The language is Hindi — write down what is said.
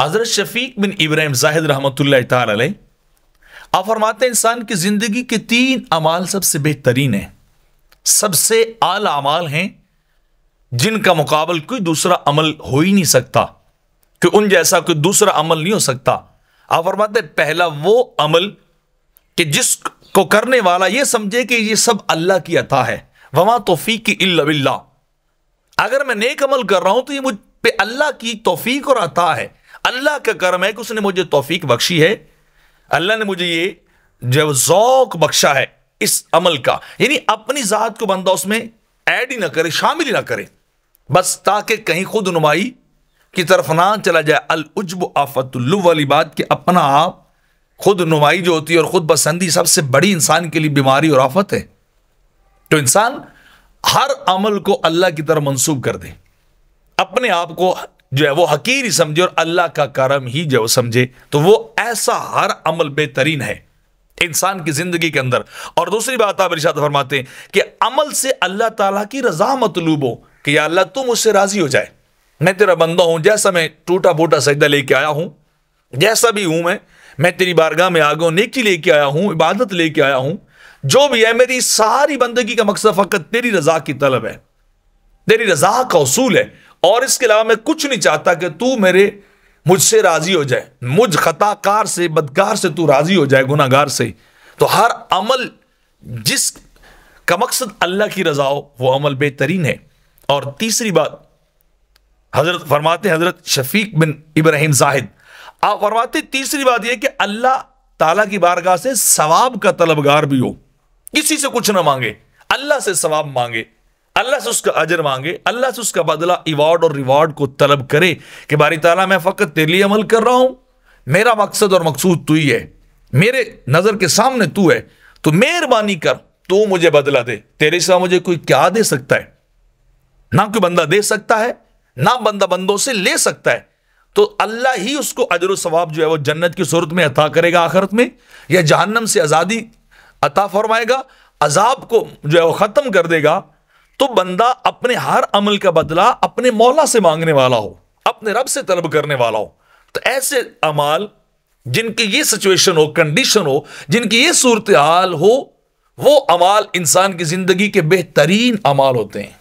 हज़रत शफीक बिन इब्राहिम जाहिद रहमत लाई आप फरमाते इंसान की ज़िंदगी के तीन अमाल सबसे बेहतरीन हैं सबसे आला अमाल हैं जिनका मुकाबल कोई दूसरा अमल हो ही नहीं सकता कि उन जैसा कोई दूसरा अमल नहीं हो सकता आप फरमाते पहला वो अमल कि जिसको करने वाला ये समझे कि ये सब अल्लाह की अता है वमा तोफ़ी की अल्ला अगर मैं नेक अमल कर रहा हूं तो ये मुझ पे अल्लाह की तोफ़ी और अता है अल्लाह का कर्म है कि उसने मुझे तोफीक बख्शी है अल्लाह ने मुझे ये जब जौक बख्शा है इस अमल का यानी अपनी ज़ात को बंदा उसमें ऐड ही ना करे शामिल ही ना करे बस ताकि कहीं खुद नुमाई की तरफ ना चला जाए अल उजब आफतुल्लू वाली बात कि अपना आप खुद नुमाई जो होती है और खुद पसंदी सबसे बड़ी इंसान के लिए बीमारी और आफत है तो इंसान हर अमल को अल्लाह की तरफ मंसूब कर दे अपने आप को जो है वो हकीर ही समझे और अल्लाह का करम ही जो समझे तो वो ऐसा हर अमल बेहतरीन है इंसान की जिंदगी के अंदर और दूसरी बात आप इर्शाद फरमाते हैं कि अमल से अल्लाह ताला की रजा मतलूब हो कि या अल्लाह तुम उससे राजी हो जाए मैं तेरा बंदा हूं जैसा मैं टूटा फूटा सजदा लेके आया हूं जैसा भी हूं मैं मैं तेरी बारगाह में आ गया नेकी लेके आया हूं इबादत लेके आया हूं जो भी है मेरी सारी बंदगी का मकसद फकत तेरी रजा की तलब है तेरी रजा का उसूल है और इसके अलावा मैं कुछ नहीं चाहता कि तू मेरे मुझसे राजी हो जाए मुझ खताकार से बदकार से तू राजी हो जाए गुनागार से तो हर अमल जिस का मकसद अल्लाह की रजा हो वह अमल बेहतरीन है और तीसरी बात हजरत फरमाते हजरत शफीक बिन इब्राहिम जाहिद आप फरमाते तीसरी बात यह कि अल्लाह ताला की बारगाह से सवाब का तलबगार भी हो किसी से कुछ ना मांगे अल्लाह से सवाब मांगे अल्लाह से उसका अजर मांगे अल्लाह से उसका बदला इवार्ड और रिवार्ड को तलब करे कि बारी ताला मैं फ़कत तेरे लिए अमल कर रहा हूं मेरा मकसद और मकसूद तू ही है मेरे नज़र के सामने तू है तो मेहरबानी कर तू मुझे बदला दे तेरे से मुझे कोई क्या दे सकता है ना कोई बंदा दे सकता है ना बंदा बंदों से ले सकता है तो अल्लाह ही उसको अजर सवाब जो है वो जन्नत की सूरत में अता करेगा आखिरत में या जहन्नम से आज़ादी अता फरमाएगा अजाब को जो है वो ख़त्म कर देगा तो बंदा अपने हर अमल का बदला अपने मौला से मांगने वाला हो अपने रब से तलब करने वाला हो तो ऐसे अमाल जिनकी ये सिचुएशन हो कंडीशन हो जिनकी ये सूरत हाल हो वो अमाल इंसान की जिंदगी के बेहतरीन अमाल होते हैं